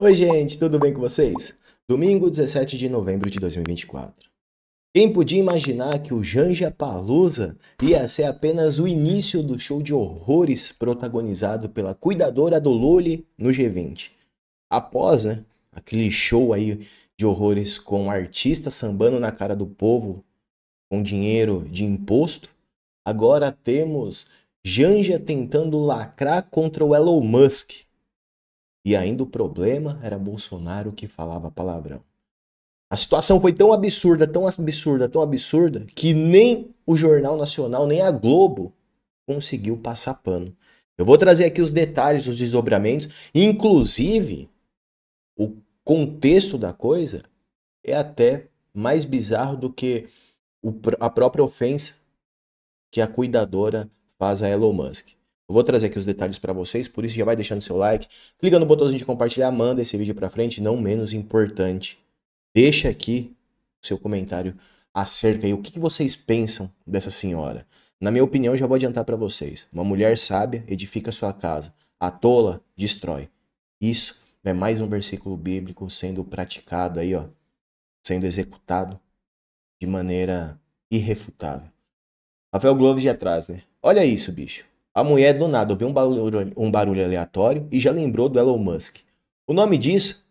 Oi, gente, tudo bem com vocês? Domingo 17 de novembro de 2024. Quem podia imaginar que o Janja Palusa ia ser apenas o início do show de horrores protagonizado pela cuidadora do Lully no G20? Após, né, aquele show aí de horrores com artistas sambando na cara do povo com dinheiro de imposto, agora temos Janja tentando lacrar contra o Elon Musk e ainda o problema era Bolsonaro que falava palavrão. A situação foi tão absurda, tão absurda, tão absurda, que nem o Jornal Nacional, nem a Globo conseguiu passar pano. Eu vou trazer aqui os detalhes, os desdobramentos, inclusive o contexto da coisa é até mais bizarro do que o, a própria ofensa que a cuidadora faz a Elon Musk. Eu vou trazer aqui os detalhes para vocês, por isso já vai deixando seu like, clica no botãozinho de compartilhar, manda esse vídeo para frente, não menos importante, deixa aqui o seu comentário acerca aí o que, que vocês pensam dessa senhora. Na minha opinião, já vou adiantar para vocês. Uma mulher sábia edifica sua casa, a tola destrói. Isso é mais um versículo bíblico sendo praticado aí, ó, sendo executado de maneira irrefutável. Rafael Gloves já atrás, né? Olha isso, bicho. A mulher do nada ouviu um barulho, um barulho aleatório e já lembrou do Elon Musk. O nome disso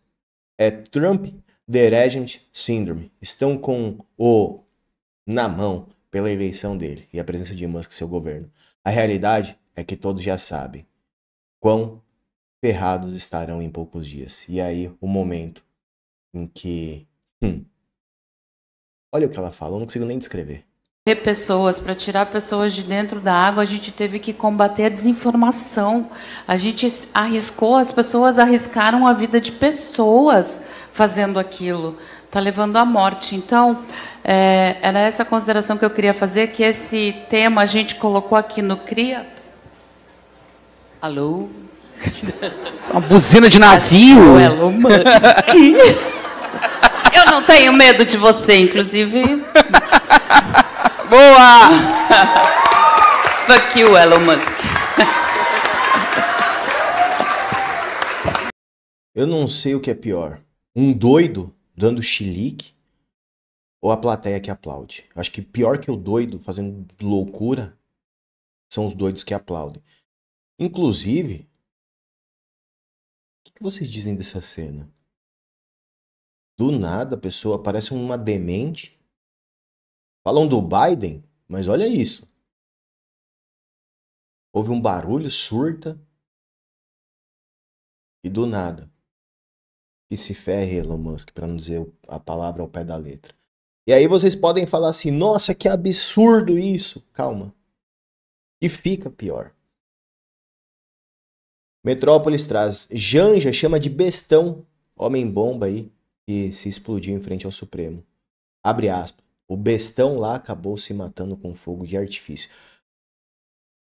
é Trump Derangement Syndrome. Estão com o na mão pela eleição dele e a presença de Musk e seu governo. A realidade é que todos já sabem quão ferrados estarão em poucos dias. E aí o momento em que. Hum, olha o que ela fala, eu não consigo nem descrever pessoas, para tirar pessoas de dentro da água, a gente teve que combater a desinformação. A gente arriscou, as pessoas arriscaram a vida de pessoas fazendo aquilo. Está levando à morte. Então, é, era essa consideração que eu queria fazer, que esse tema a gente colocou aqui no CRIA. Alô? Uma buzina de navio? Elon Musk. Eu não tenho medo de você, inclusive. Boa! Fuck you, Elon Musk. Eu não sei o que é pior. Um doido dando chilique ou a plateia que aplaude. Acho que pior que o doido fazendo loucura são os doidos que aplaudem. Inclusive, o que vocês dizem dessa cena? Do nada a pessoa parece uma demente Falam do Biden, mas olha isso. Houve um barulho, surta. E do nada. Que se ferre, Elon Musk, para não dizer a palavra ao pé da letra. E aí vocês podem falar assim: nossa, que absurdo isso. Calma. E fica pior. Metrópolis traz. Janja chama de bestão. Homem-bomba aí. que se explodiu em frente ao Supremo. Abre aspas. O bestão lá acabou se matando com fogo de artifício.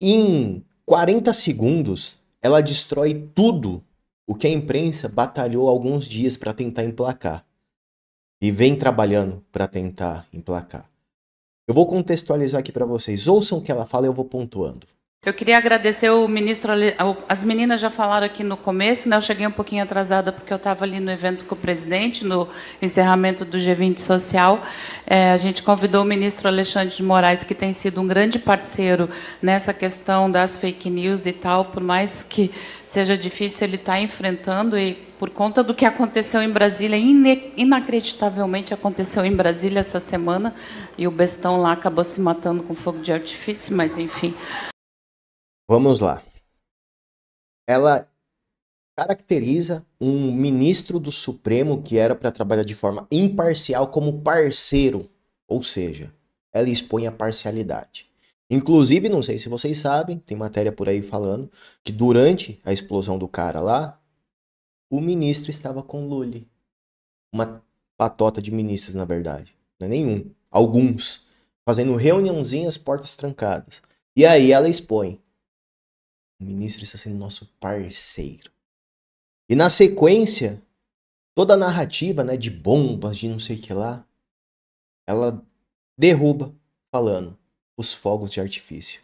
Em 40 segundos, ela destrói tudo o que a imprensa batalhou alguns dias para tentar emplacar. E vem trabalhando para tentar emplacar. Eu vou contextualizar aqui para vocês. Ouçam o que ela fala e eu vou pontuando. Eu queria agradecer o ministro. As meninas já falaram aqui no começo, né? eu cheguei um pouquinho atrasada porque eu estava ali no evento com o presidente, no encerramento do G20 Social. É, a gente convidou o ministro Alexandre de Moraes, que tem sido um grande parceiro nessa questão das fake news e tal, por mais que seja difícil, ele está enfrentando e por conta do que aconteceu em Brasília, inacreditavelmente aconteceu em Brasília essa semana, e o bestão lá acabou se matando com fogo de artifício, mas enfim. Vamos lá. Ela caracteriza um ministro do Supremo que era para trabalhar de forma imparcial como parceiro, ou seja, ela expõe a parcialidade. Inclusive, não sei se vocês sabem, tem matéria por aí falando que durante a explosão do cara lá, o ministro estava com Lully. Uma patota de ministros, na verdade. Não é nenhum. Alguns. Fazendo reuniãozinhas, portas trancadas. E aí ela expõe. O ministro está sendo nosso parceiro. E na sequência, toda a narrativa né, de bombas, de não sei o que lá, ela derruba, falando, os fogos de artifício.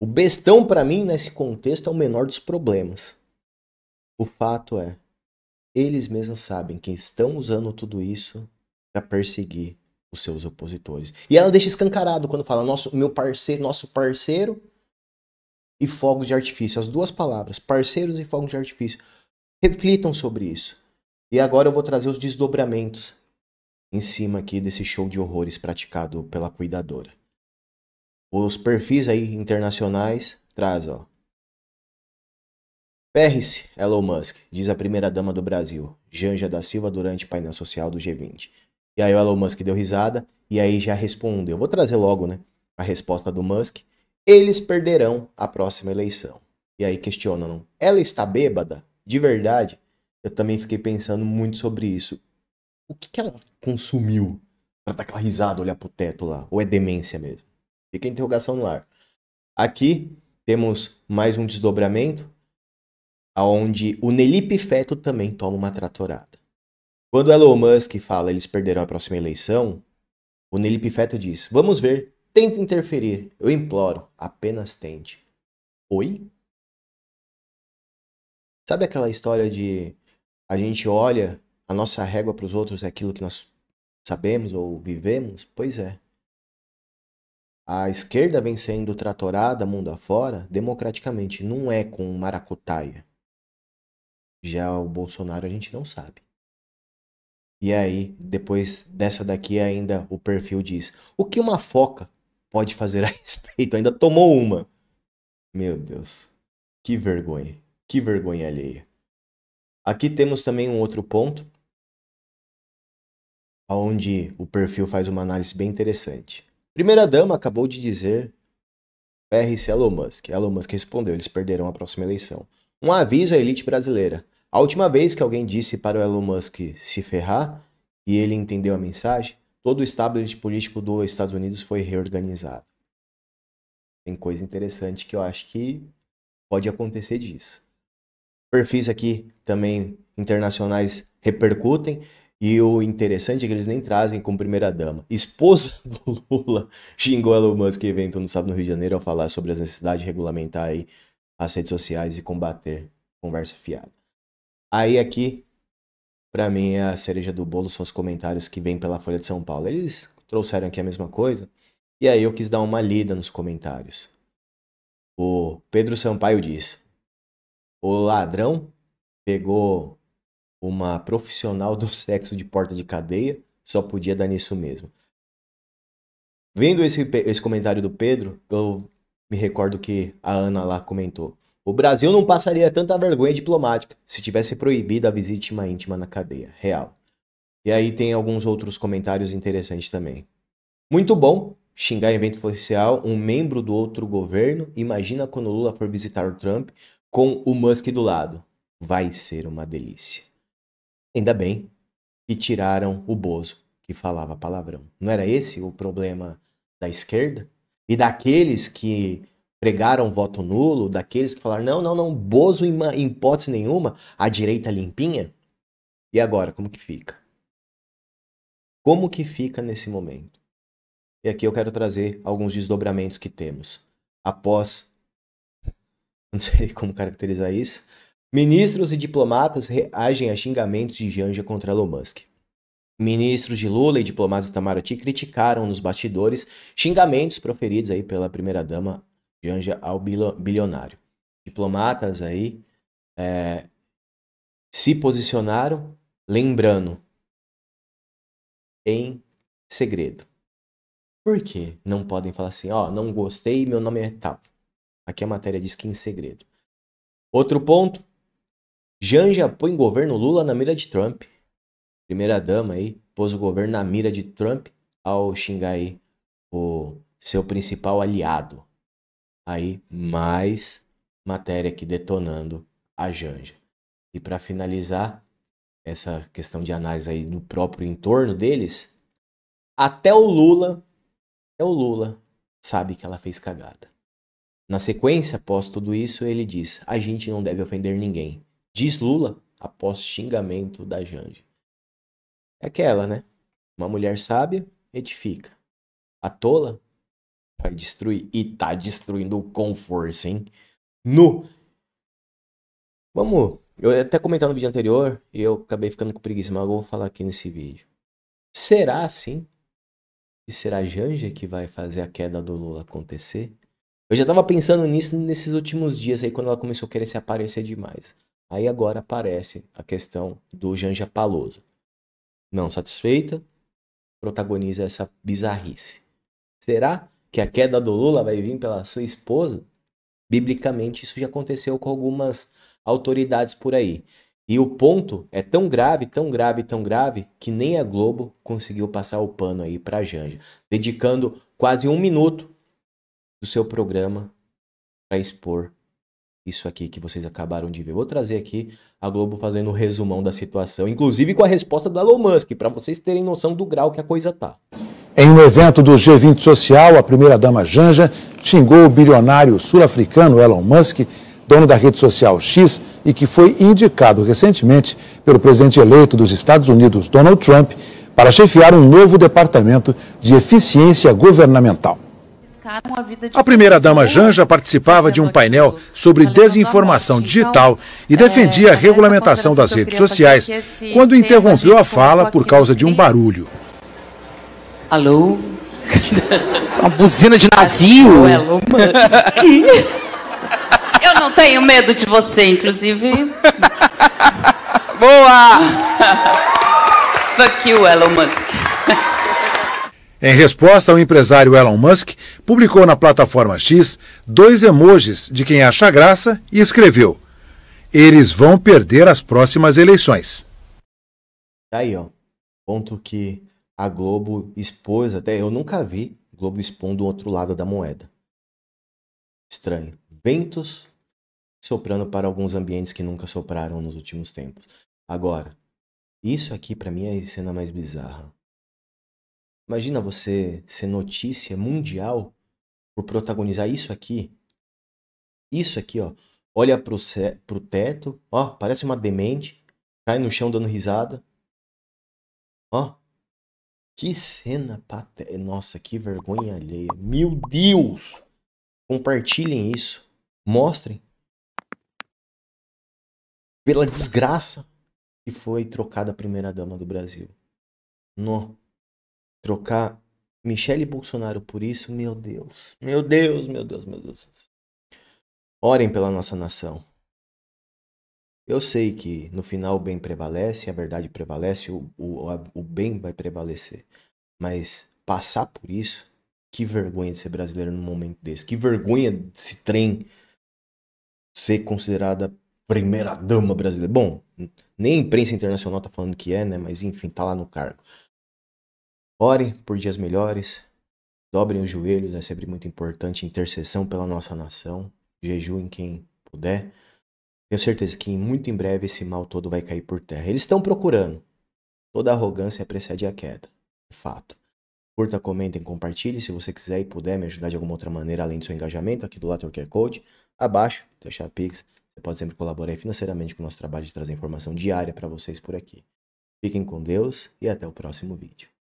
O bestão, para mim, nesse contexto, é o menor dos problemas. O fato é, eles mesmos sabem que estão usando tudo isso para perseguir os seus opositores. E ela deixa escancarado quando fala, nosso, meu parceiro, nosso parceiro e fogos de artifício. As duas palavras, parceiros e fogos de artifício. Reflitam sobre isso. E agora eu vou trazer os desdobramentos em cima aqui desse show de horrores praticado pela cuidadora. Os perfis aí internacionais traz, ó. Ferre-se, Elon Musk, diz a primeira-dama do Brasil, Janja da Silva, durante painel social do G20. E aí o Elon Musk deu risada e aí já respondeu. Vou trazer logo, né, a resposta do Musk eles perderão a próxima eleição. E aí questionam: ela está bêbada? De verdade? Eu também fiquei pensando muito sobre isso. O que, que ela consumiu para dar aquela risada, olhar pro teto lá? Ou é demência mesmo? Fica a interrogação no ar. Aqui temos mais um desdobramento, aonde o Nelipe Feto também toma uma tratorada. Quando Elon Musk fala eles perderão a próxima eleição, o Nelipe Feto diz: Vamos ver Tente interferir. Eu imploro. Apenas tente. Oi? Sabe aquela história de a gente olha a nossa régua para os outros é aquilo que nós sabemos ou vivemos? Pois é. A esquerda vem sendo tratorada mundo afora democraticamente, não é com maracutaia. Já o Bolsonaro a gente não sabe. E aí, depois dessa daqui ainda o perfil diz: "O que uma foca pode fazer a respeito. Ainda tomou uma. Meu Deus. Que vergonha. Que vergonha alheia. Aqui temos também um outro ponto onde o perfil faz uma análise bem interessante. Primeira dama acabou de dizer PR-se Elon Musk. Elon Musk respondeu: eles perderão a próxima eleição. Um aviso à elite brasileira. A última vez que alguém disse para o Elon Musk se ferrar e ele entendeu a mensagem todo o establishment político dos Estados Unidos foi reorganizado. Tem coisa interessante que eu acho que pode acontecer disso. Perfis aqui também internacionais repercutem. E o interessante é que eles nem trazem com primeira-dama. Esposa do Lula xingou Elon Musk em evento no sábado no Rio de Janeiro ao falar sobre as necessidades de regulamentar aí as redes sociais e combater conversa fiada. Aí aqui para mim, é a cereja do bolo são os comentários que vêm pela Folha de São Paulo. Eles trouxeram aqui a mesma coisa. E aí eu quis dar uma lida nos comentários. O Pedro Sampaio diz: O ladrão pegou uma profissional do sexo de porta de cadeia, só podia dar nisso mesmo. Vendo esse, esse comentário do Pedro, eu me recordo que a Ana lá comentou. O Brasil não passaria tanta vergonha diplomática se tivesse proibido a visita íntima na cadeia. Real. E aí tem alguns outros comentários interessantes também. Muito bom xingar evento oficial um membro do outro governo. Imagina quando Lula for visitar o Trump com o Musk do lado. Vai ser uma delícia. Ainda bem que tiraram o Bozo, que falava palavrão. Não era esse o problema da esquerda? E daqueles que pregaram voto nulo, daqueles que falaram, não, não, não, Bozo em, em hipótese nenhuma, a direita limpinha. E agora, como que fica? Como que fica nesse momento? E aqui eu quero trazer alguns desdobramentos que temos. Após, não sei como caracterizar isso, ministros e diplomatas reagem a xingamentos de Janja contra Elon Musk. Ministros de Lula e diplomatas do Itamaraty criticaram nos bastidores xingamentos proferidos aí pela primeira-dama Janja ao bilionário. Diplomatas aí é, se posicionaram, lembrando, em segredo. Por quê? Não podem falar assim, ó, oh, não gostei, meu nome é tal. Aqui a matéria diz que é em segredo. Outro ponto, Janja põe governo Lula na mira de Trump. Primeira dama aí pôs o governo na mira de Trump ao xingar aí o seu principal aliado aí mais matéria aqui detonando a Janja. E para finalizar essa questão de análise aí do próprio entorno deles, até o Lula, até o Lula sabe que ela fez cagada. Na sequência, após tudo isso, ele diz: "A gente não deve ofender ninguém". Diz Lula após xingamento da Janja. É aquela, né? Uma mulher sábia edifica. A tola vai destruir. E tá destruindo com força, hein? No! Vamos. Eu até comentar no vídeo anterior e eu acabei ficando com preguiça, mas eu vou falar aqui nesse vídeo. Será assim? E será Janja que vai fazer a queda do Lula acontecer? Eu já tava pensando nisso nesses últimos dias aí, quando ela começou a querer se aparecer demais. Aí agora aparece a questão do Janja Paloso. Não satisfeita, protagoniza essa bizarrice. Será? que a queda do Lula vai vir pela sua esposa, biblicamente isso já aconteceu com algumas autoridades por aí. E o ponto é tão grave, tão grave, tão grave, que nem a Globo conseguiu passar o pano aí pra Janja, dedicando quase um minuto do seu programa para expor isso aqui que vocês acabaram de ver. Vou trazer aqui a Globo fazendo um resumão da situação, inclusive com a resposta do Elon Musk, para vocês terem noção do grau que a coisa tá. Em um evento do G20 Social, a primeira-dama Janja xingou o bilionário sul-africano Elon Musk, dono da rede social X e que foi indicado recentemente pelo presidente eleito dos Estados Unidos, Donald Trump, para chefiar um novo departamento de eficiência governamental. A primeira-dama Janja participava de um painel sobre desinformação digital e defendia a regulamentação das redes sociais quando interrompeu a fala por causa de um barulho. Alô? Uma buzina de navio? Eu não tenho medo de você, inclusive. Boa! Fuck you, Elon Musk. Em resposta, o empresário Elon Musk publicou na plataforma X dois emojis de quem acha graça e escreveu: Eles vão perder as próximas eleições. Tá aí, ó. Ponto que a Globo expôs, até eu nunca vi Globo expondo o outro lado da moeda. Estranho. Ventos soprando para alguns ambientes que nunca sopraram nos últimos tempos. Agora, isso aqui para mim é a cena mais bizarra. Imagina você ser notícia mundial por protagonizar isso aqui. Isso aqui, ó. Olha pro, pro teto, ó, parece uma demente, cai no chão dando risada. Ó, que cena patética. Nossa, que vergonha alheia. Meu Deus! Compartilhem isso. Mostrem. Pela desgraça que foi trocada a primeira dama do Brasil. No. Trocar Michele Bolsonaro por isso, meu Deus. Meu Deus, meu Deus, meu Deus. Orem pela nossa nação. Eu sei que no final o bem prevalece, a verdade prevalece, o, o, o bem vai prevalecer. Mas passar por isso, que vergonha de ser brasileiro num momento desse. Que vergonha desse trem ser considerada primeira dama brasileira. Bom, nem a imprensa internacional tá falando que é, né? Mas enfim, tá lá no cargo. Ore por dias melhores. Dobrem os joelhos, é sempre muito importante. Intercessão pela nossa nação. Jejum em quem puder. Tenho certeza que muito em breve esse mal todo vai cair por terra. Eles estão procurando. Toda arrogância é precede a queda. De fato. Curta, comentem, compartilhe se você quiser e puder me ajudar de alguma outra maneira além do seu engajamento aqui do Lator QR Code. Abaixo, deixar Pix. Você pode sempre colaborar financeiramente com o nosso trabalho de trazer informação diária para vocês por aqui. Fiquem com Deus e até o próximo vídeo.